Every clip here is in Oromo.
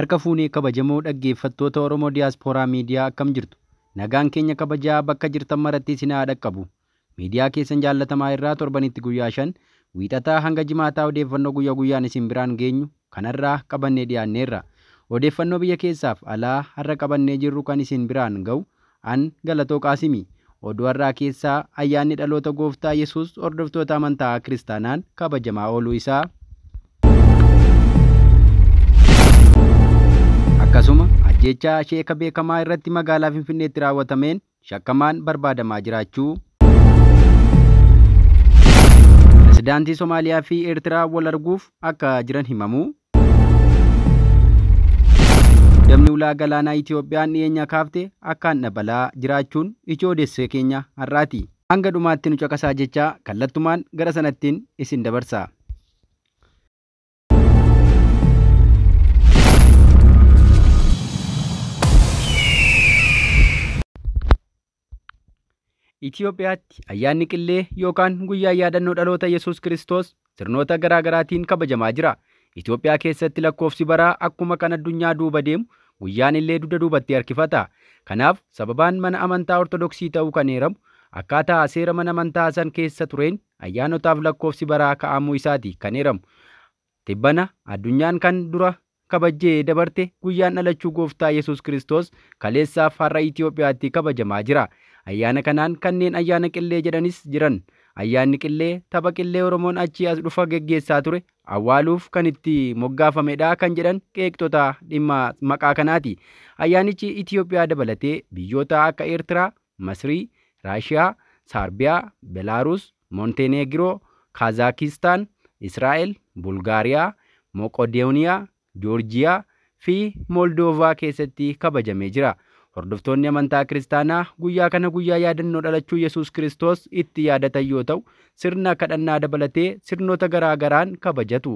Harka fuunee kabajamoo dhaggeeffattoota Oromoo Diyaaspooraa Miidiyaa akkam jirtu? Nagaan keenya kabajaa bakka jirtan maratti isin haadha qabu. Miidiyaa keessan jaallatamaa irraa torbanitti guyyaa shan wiixataa hanga jimaataa odeeffannoo guyyaa guyyaan isin biraan geenyu kanarraa qabannee dhiyaanneerra. Odeeffannoo biyya keessaaf alaa har'a qabannee jirru kan isin biraan ga'u an galatoo qaasimi. Oduu har'aa keessaa ayyaanni dhaloota gooftaa Yesuus hordoftoota amantaa kiristaanaan kabajamaa ooluu isaa Jecha sheeka beekamaa irratti magaalaa Finfinneetti raawwatameen shakkamaan barbaadamaa jiraachuu. Pireezidaantii Somaaliyaa fi Eertiraa wal arguuf akka jiran himamu. dabni ulaa galaanaa Itiyoophiyaan dhiyeenya kaafte akka akkaan dhabalaa jiraachuun ichoo odeessee keenya har'aati. Hanga dhumaatti nu caqasaa jecha kallattumaan gara sanattiin isin dabarsa. Itiyoophiyaatti ayyaanni qillee yookaan guyyaan yaadannoo dhaloota Yesuus Kiristoos sirnoota garaagaraatiin kabajamaa jira. Itiyoophiyaa keessatti lakkoofsi baraa akkuma kan addunyaa duuba deemu guyyaan illee dugda duubatti harkifata. Kanaaf sababaan mana amantaa Ortodoksii ta'uu kan heeramu akkaataa seera mana amantaa san keessa tureen ayyaanotaaf lakkoofsi baraa kaa'amuu isaati kan heeramu. Tibbana addunyaan kan dura kabajjee dabarte guyyaan dhalachuu gooftaa Yesuus Kiristoos kaleessaaf har'a Itiyoophiyaatti kabajamaa jira. Ayyaana kanaan kanneen ayyaana qillee jedhanis jiran. Ayyaanni qillee tapha qillee Oromoon achii as dhufa geggeessaa ture awwaaluuf kan itti moggaafamedha kan jedhan qeeqtota dhimma maqaa kanaati. Ayyaanichi itiyoophiyaa dabalatee biyyoota akka Eertiraa, Masrii, Raashiyaa, Saarbiyaa, Belaaruus, Moonteneegiroo, kaazaakistaan Israa'el, Bulgaariyaa, Moqodooniyaa, Joorjiyaa fi Moldoovaa keessatti kabajamee jira. Hordoftoonni amantaa kiristaanaa guyyaa kana guyyaa yaadannoo dhalachuu Yesuus Kiristoos itti yaadatan yoo ta'u sirna kadhannaa dabalatee sirnoota garaa garaan kabajatu.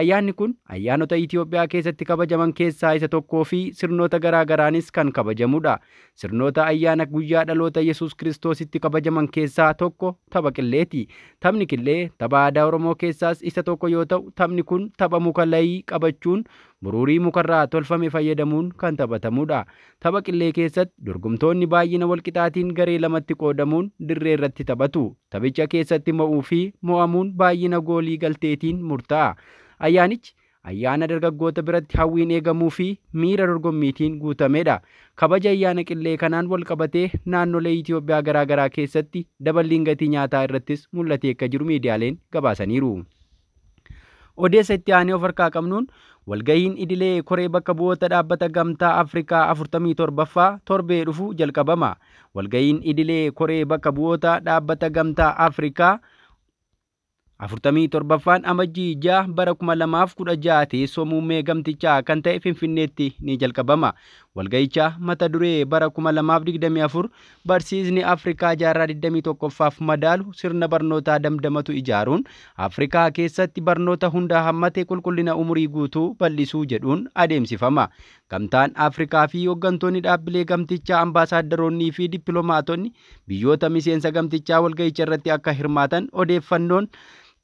Ayyaanni kun ayyaanota Itoophiyaa keessatti kabajaman keessaa isa tokkoo fi sirnoota garaa garaanis kan kabajamudha. Sirnoota ayyaana guyyaa dhaloota Yesuus Kiristoositti kabajaman keessaa tokko tapha qilleeti. Taphni qillee tapha aadaa Oromoo keessaas isa tokko yoo ta'u, taphni kun tapha muka layii qabachuun muruurii mukarraa tolfame fayyadamuun kan taphatamudha. Tapha qillee keessatti dorgomtoonni baay'ina walqixaatiin garee lamatti qoodamuun dirree irratti taphatu. Taphicha keessatti immoo ba'uu fi mo'amuun baay'ina goolii galteetiin murtaa'a. Ayyaanichi ayyaana dargaggoota biratti hawwiin eegamuu fi miira dorgommiitiin guutamedha. Kabaja ayyaana qillee kanaan wal qabatee naannolee itiyoophiyaa garaagaraa keessatti daballiin gatii nyaataa irrattis mul'atee akka jiru miidiyaaleen gabaasaniiru. Odeessa itti aanee of harkaa qabnuun idilee koree bakka bu'oota dhaabbata gamtaa Afrikaa 47 dhufu jalqabama. Walgahiin idilee koree bakka bu'oota dhaabbata gamtaa Afrikaa afurtamii torbaffaan amajjii ijaa bara kuma lamaaf kudha ja'a teessoo muummee gamtichaa kan ta'e finfinneetti ni jalqabama walga'ichaa mata duree bara 2024 barsiisni afrikaa jaarraa 21ffaaf madaalu sirna barnootaa damdamatu ijaaruun afrikaa keessatti barnoota hunda hammate qulqullina umurii guutuu bal'isuu jedhuun adeemsifama gamtaan afrikaa fi hooggantoonni dhaabbilee gamtichaa ambaasaadaroonnii fi dippiloomaatonni biyyoota miseensa gamtichaa walga'icha irratti akka hirmaatan odeeffannoon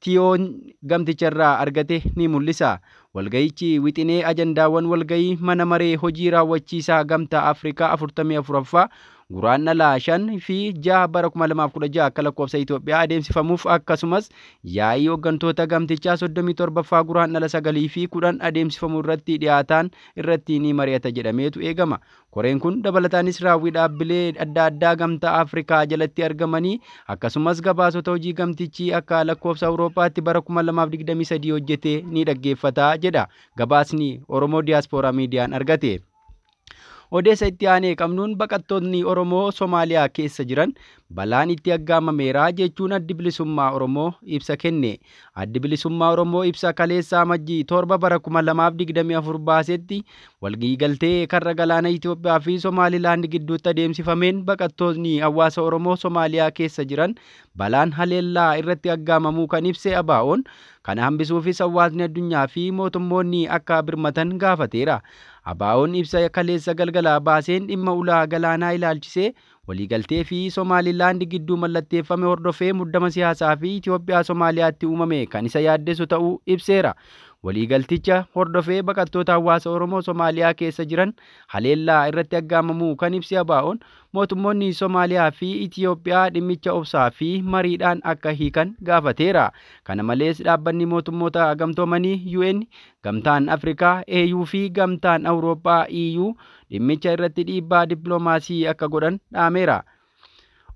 tiyoon gamticharraa argate ni mul'isa. Walgayichi wixinee ajandaawwan walgahii mana maree hojii raawwachiisaa gamtaa Afrikaa 44ffaa guraanna laashan fi jaha bara kuma lamaaf kudha jaha akka lakkoofsa Itoophiyaa adeemsifamuuf akkasumas yaa'ii hooggantoota gamtichaa soddomii torbaffaa guraanna la sagalii fi kudhan adeemsifamu irratti dhiyaatan irratti ni mari'ata jedhameetu eegama. Koreen kun dabalataanis raawwii dhaabbilee adda addaa gamtaa Afrikaa jalatti argamanii akkasumas gabaasota hojii gamtichi akka lakkoofsa Awurooppaatti bara kuma lamaaf digdamii sadii hojjetee ni dhaggeeffata jedha gabaasni Oromoo Diyaaspooraa Miidiyaan argate. odeessa itti aanee qabnuun baqattoonni Oromoo Somaaliyaa keessa jiran balaan itti aggaamameera jechuun addi bilisummaa Oromoo ibsa kenne. Addi bilisummaa Oromoo ibsa kaleessaa majjii torba bara 2024 baasetti walgiigaltee karra galaana Itoophiyaa fi Somaalilaand gidduutti adeemsifameen baqattoonni hawaasa Oromoo Somaaliyaa keessa jiran balaan haleellaa irratti aggaamamuu kan ibse abaa'oon kana hambisuufis hawaasni addunyaa fi mootummoonni akka birmatan gaafateera. Abaa'oon ibsa kaleessa galgalaa baaseen dhimma ulaa galaanaa ilaalchisee waliigaltee fi Somaaliilaand gidduu mallatteeffame hordofee muddama siyaasaa fi Itoophiyaa Somaaliyaatti uumame kan isa yaaddesu ta'uu ibseera. waliigalticha hordofee baqattoota hawaasa Oromoo Somaaliyaa keessa jiran haleellaa irratti aggaamamu kan ibsi abaa'oon mootummoonni Somaaliyaa fi Itiyoophiyaa dhimmicha obsaa fi mariidhaan akka hiikan gaafateera. Kana malees dhaabbanni mootummoota gamtoomanii UN, Gamtaan Afrikaa AU fi Gamtaan Awurooppaa EU dhimmicha irratti dhiibbaa dippiloomaasii akka godhan dhaameera.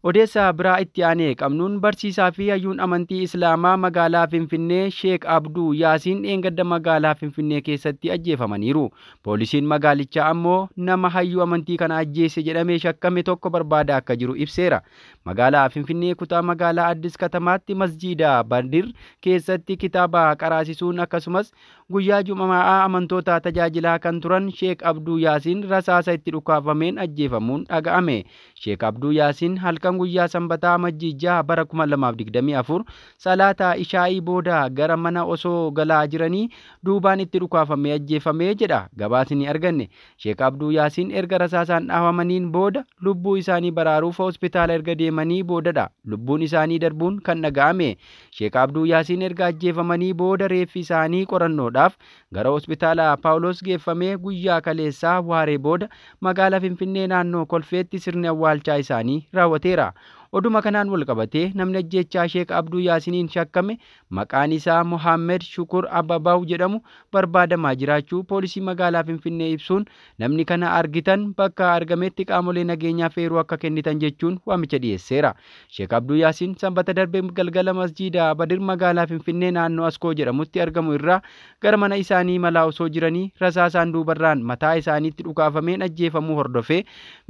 odeessaa biraa itti aanee qabnuun barsiisaa fi hayyuun amantii islaamaa magaalaa finfinnee sheek abduu yaasiin dheengadda magaalaa finfinnee keessatti ajjeefamaniiru poolisiin magaalichaa ammoo nama hayyuu amantii kana ajjeese jedhamee shakkame tokko barbaadaa akka jiru ibseera Magaalaa Finfinnee kutaa magaalaa Addis Katamaatti Masjiida Bandir keessatti kitaaba qaraasisuun akkasumas guyyaa jumamaa amantoota tajaajilaa kan turan Sheek Abduu Yaasiin rasaasa itti dhukaafameen ajjeefamuun dhaga'ame. Sheek Abduu Yaasiin halkan guyyaa sanbataa Majjiijaa bara 2024 salaata ishaa'ii booda gara mana osoo galaa jiranii duubaan itti dhukaafamee ajjeefamee jedha gabaasin arganne. Sheek Abduu Yaasiin erga rasaasaan dhaabamaniin booda lubbuu isaanii erga deemaa deemanii boodadha. Lubbuun isaanii darbuun kan dhaga'ame. Sheek Abduu Yaasiin erga ajjeefamanii booda reeffi isaanii qorannoodhaaf gara hospitaala Paawuloos geeffamee guyyaa kaleessaa waaree booda magaala Finfinnee naannoo kolfeetti sirni awwaalchaa isaanii raawwateera. Oduma kanaan wal qabatee namni ajjechaa Sheek Abduu Yaasiniin shakkame maqaan isaa Mohaammed Shukur Ababaw jedhamu barbaadamaa jiraachuu poolisii magaalaa Finfinnee ibsuun namni kana argitan bakka argametti qaamolee nageenyaaf heeruu akka kennitan jechuun waamicha dhiyeesseera. Sheek Abduu Yaasiin sanbata darbee galgala masjiida Badir magaalaa Finfinnee naannoo Askoo jedhamutti argamu irraa gara mana isaanii malaa osoo jiranii rasaasaan duubarraan mataa isaaniitti dhukaafameen ajjeefamuu hordofee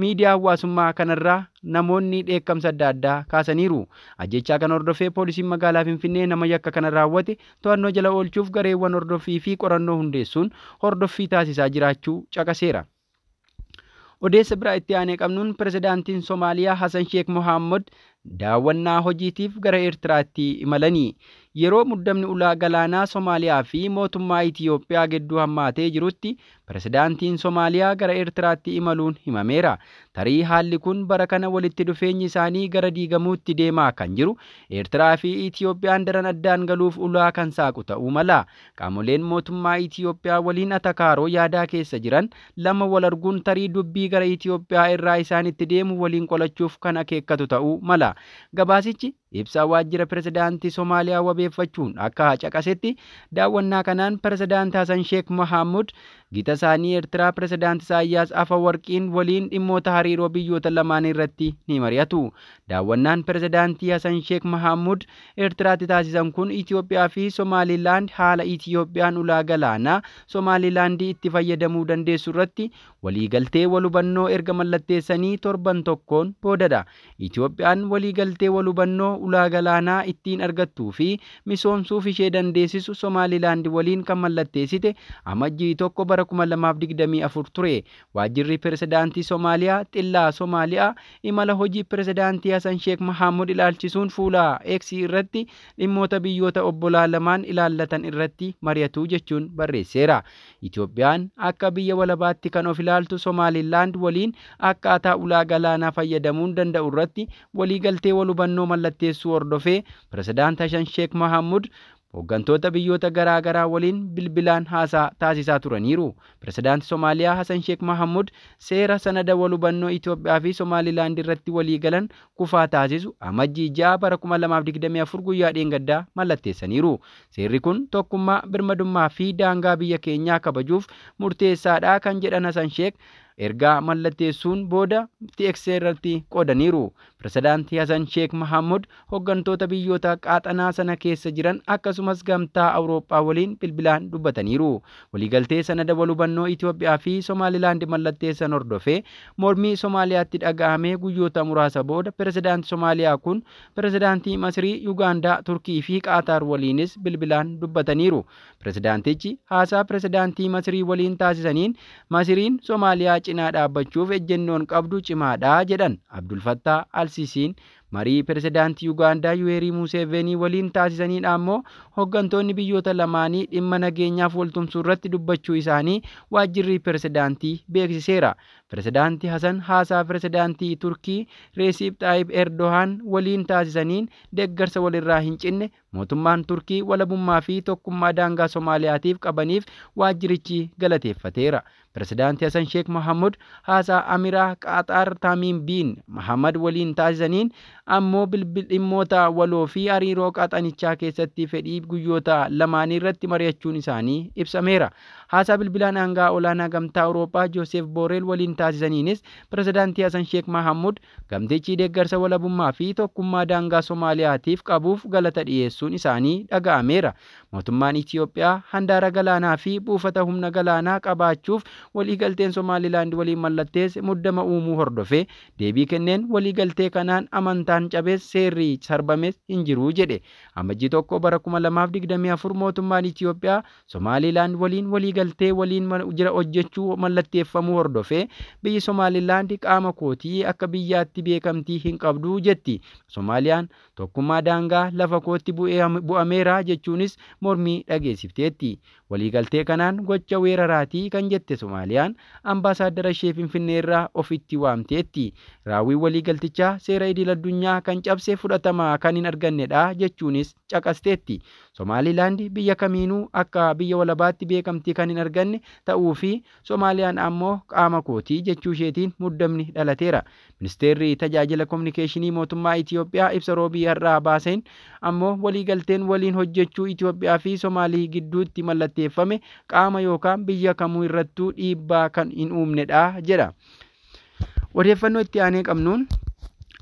miidiyaa hawaasummaa kanarraa namoonni dheekkamsa adda addaa kaasaniiru ajjechaa kan hordofee poolisiin magaalaa finfinnee nama yakka kana raawwate to'annoo jala oolchuuf gareewwan hordofii fi qorannoo hundeessuun hordoffii taasisaa jiraachuu caqaseera. odeessa biraa itti aanee qabnuun pirezidaantiin somaaliyaa hasan sheek mohammad daawwannaa hojiitiif gara Eertiraatti imalanii yeroo muddamni ulaa galaanaa Somaaliyaa fi mootummaa Itiyoophiyaa gidduu hammaatee jirutti pirezidaantiin Somaaliyaa gara Eertiraatti imaluun himameera. Tarii haalli kun bara kana walitti dhufeenyi isaanii gara diigamuutti deemaa kan jiru Eertiraa fi Itiyoophiyaan daran addaan galuuf ulaa kan saaqu ta'uu mala. Qaamoleen mootummaa Itiyoophiyaa waliin atakaaroo yaadaa keessa jiran lama wal arguun tarii dubbii gara Itiyoophiyaa irraa isaanitti deemu waliin qolachuuf kan akeekkatu ta'uu mala. gabaasichi ibsaa waajjira pirezidaantii Soomaaliyaa wabeeffachuun akka caqasetti daawwannaa kanaan pirezidaantaa san sheek mahaamud gita isaanii Eertiraa pirezidaanti Isaayyaas Afawarqiin waliin dhimmoota hariiroo biyyoota lamaan irratti ni mari'atu. Daawwannaan pirezidaantii Hasan Sheekh Mahamud Eertiraatti taasisan kun Itoophiyaa fi Somaalilaand haala Itoophiyaan ulaagalaanaa galaanaa Somaalilaandii itti fayyadamuu dandeessu irratti waliigaltee walhubannoo erga mallatteessanii torban tokkoon boodadha. Itoophiyaan waliigaltee walhubannoo hubannoo ulaagalaanaa ittiin argattuu fi misoomsuuf ishee dandeessisu Somaalilaand waliin kan mallatteessite amajjii tokko bara kuma lamaaf digdamii afur ture waajjirri pirezidaantii somaaliyaa xillaa somaaliyaa imala hojii pirezidaantii hasan sheek mahamud ilaalchisuun fuula eeksii irratti dhimmoota biyyoota obbolaa lamaan ilaallatan irratti mari'atu jechuun barreesseera itoophiyaan akka biyya walabaatti kan of ilaaltu somaalilaand waliin akkaataa ulaa galaanaa fayyadamuun danda'u irratti waliigaltee walhubannoo mallatteessuu hordofee pirezidaanta hasan sheek mahamud hooggantoota biyyoota garaa garaa waliin bilbilaan haasaa taasisaa turaniiru. Pireesidaanti Somaaliyaa Hassan Sheek Mahamud seera sanada wal hubannoo Itoophiyaa fi Somaalilaand irratti walii galan kufaa taasisu amajjii ijaa bara 2024 guyyaa dheengaddaa mallatteessaniiru. Seerri kun tokkummaa, birmadummaa fi daangaa biyya keenyaa kabajuuf murteessaadha kan jedhan Hassan Sheek. erga mallatteessuun booda TXA irratti qoodaniiru. Pireesidaantii Hasan Sheek Mahamud hooggantoota biyyoota qaaxanaa sana keessa jiran akkasumas gamtaa Awurooppaa waliin bilbilaan dubbataniiru. Waliigaltee sana dabalu bannoo Itoophiyaa fi Somaaliland mallatteessan hordofee mormii Somaaliyaatti dhaga'amee guyyoota muraasa booda pireesidaantii Somaaliyaa kun pireesidaantii Masirii, Yuugaandaa, Turkii fi Qaataar waliinis bilbilaan dubbataniiru. Pireesidaantichi haasaa pireesidaantii Masirii waliin taasisaniin Masiriin Somaaliyaa cinaa dhaabbachuuf ejjennoon qabdu cimaadha jedhan Abdul Fattaa marii pirezidaantii Ugaandaa Yuwerii Museveenii waliin taasisaniidha ammoo hooggantoonni biyyoota lamaanii dhimma nageenyaaf waltumsuu irratti dubbachuu isaanii waajjirri pirezidaantii beeksiseera. Pirezidaantii Hasan haasaa pirezidaantii Turkii Reesiip Xaayib Erdoohaan waliin taasisaniin deeggarsa walirraa hin cinne mootummaan Turkii walabummaa fi tokkummaa daangaa Somaaliyaatiif qabaniif waajjirichi galateeffateera. Pirezidaantii Hasan Sheek Mohaammud haasaa Amiraa Qaxaar Taamiim Biin Mohaammad waliin taasisaniin ammoo bilbildhimmoota waloo fi hariiroo qaxanichaa keessatti fedhii guyyoota lamaanii irratti mari'achuun isaanii ibsameera. Haasaa bilbilaan aangaa olaanaa gamtaa Awurooppaa Joosef Booreel waliin taasisaniinis pirezidaantii Hasan Sheek Mahamud gamtichi deeggarsa walabummaa fi tokkummaa daangaa Somaaliyaatiif qabuuf galata dhiyeessuun isaanii dhaga'ameera. Mootummaan Itiyoophiyaa handaara galaanaa fi buufata humna galaanaa qabaachuuf waliigalteen Somaalilaand waliin mallattees muddama uumuu hordofee deebii kenneen waliigaltee kanaan amantaan cabees seerri sarbames hin jedhe. Amajjii tokko bara 2024 mootummaan Itiyoophiyaa Somaalilaand waliin waliigaltee waliin jira hojjechuu mallatteeffamuu hordofee biyyi Somaalilaand qaama kootii akka biyyaatti beekamtii hin jetti. Somaaliyaan tokkummaa daangaa lafa kootti bu'ameera jechuunis mormii dhageessifteetti. Waliigaltee kanaan gocha weeraraatii kan jette Somaaliyaan ambaasaaddara ishee Finfinnee ofitti waamteetti. Raawwiin waliigaltichaa seera idil-addunyaa kan cabse fudhatamaa kan hin argannedha jechuunis caqasteetti. Somaalilaand biyya kamiinuu akka biyya walabaatti beekamtii kan hin arganne ta'uu fi Somaaliyaan ammoo qaama kootii jechuu isheetiin muddamni dhalateera. Ministeerri tajaajila komunikeeshinii mootummaa Itoophiyaa ibsa roobii har'aa baaseen ammoo waliigalteen waliin hojjechuu Itoophiyaa Itoophiyaa fi Somaalii gidduutti mallatteeffame qaama yookaan biyya kamuu irrattuu dhiibbaa kan hin uumnedha jedha. Odeeffannoo itti aanee qabnuun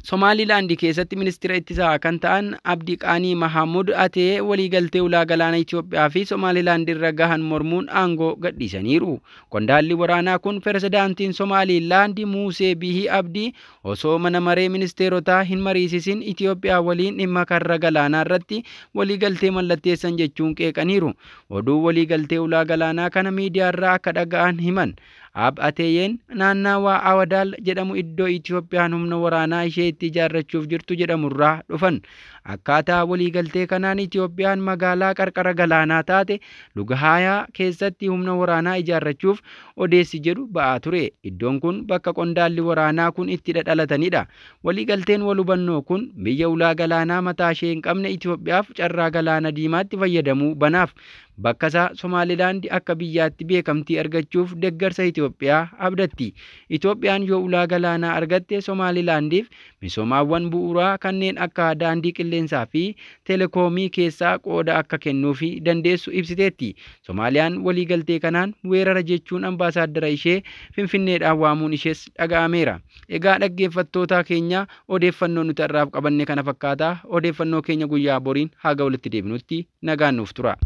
somaaliilaandi keessatti ministeera ittisaa kan ta'an Abdi qaanii mahamud atee waliigaltee ulaa galaana Itoophiyaa fi somaaliilaand irra gahan mormuun aangoo gadhiisaniiru. Qondaalli waraanaa kun pirezidaantiin somaaliilaand Muusee Bihii Abdii osoo mana maree ministeerotaa hin mariisisin Itoophiyaa waliin dhimma karra galaanaa irratti waliigaltee mallatteessan jechuun qeeqaniiru. Oduu waliigaltee ulaa galaanaa kana miidiyaarraa akka dhaga'an himan. Ab'ateeyeen naannawaa Awadaal jedhamu iddoo Itiyoophiyaan humna waraanaa ishee itti ijaarachuuf jirtu jedhamurraa dhufan. Akkaataa waliigaltee kanaan Itiyoophiyaan magaalaa qarqara galaanaa taate Lugahayaa keessatti humna waraanaa ijaarachuuf odeessi jedhu ba'aa ture. Iddoon kun bakka qondaalli waraanaa kun itti dhadhalatanidha. Waliigalteen walhubannoo kun biyya ulaa galaanaa mataa ishee hinqabne qabne carraa galaana diimaatti fayyadamuu banaaf. Bakka Bakkasaa Somaalilaandi akka biyyaatti beekamtii argachuuf deeggarsa Itoophiyaa abdatti. Itoophiyaan yoo ulaa galaanaa argatte Somaalilaandiif misoomaawwan bu'uuraa kanneen akka daandii qilleensaa fi teelekoomii keessaa qooda akka kennuufi dandeessu ibsiteetti. Somaaliyaan waliigaltee kanaan weerara jechuun ambaasaadara ishee Finfinneedhaan waamuun ishees dhaga'ameera. Egaa dhaggeeffattoota keenya odeeffannoo nuti har'aaf qabanne kana fakkaata. Odeeffannoo keenya guyyaa boriin haga walitti deebinutti nagaan tura.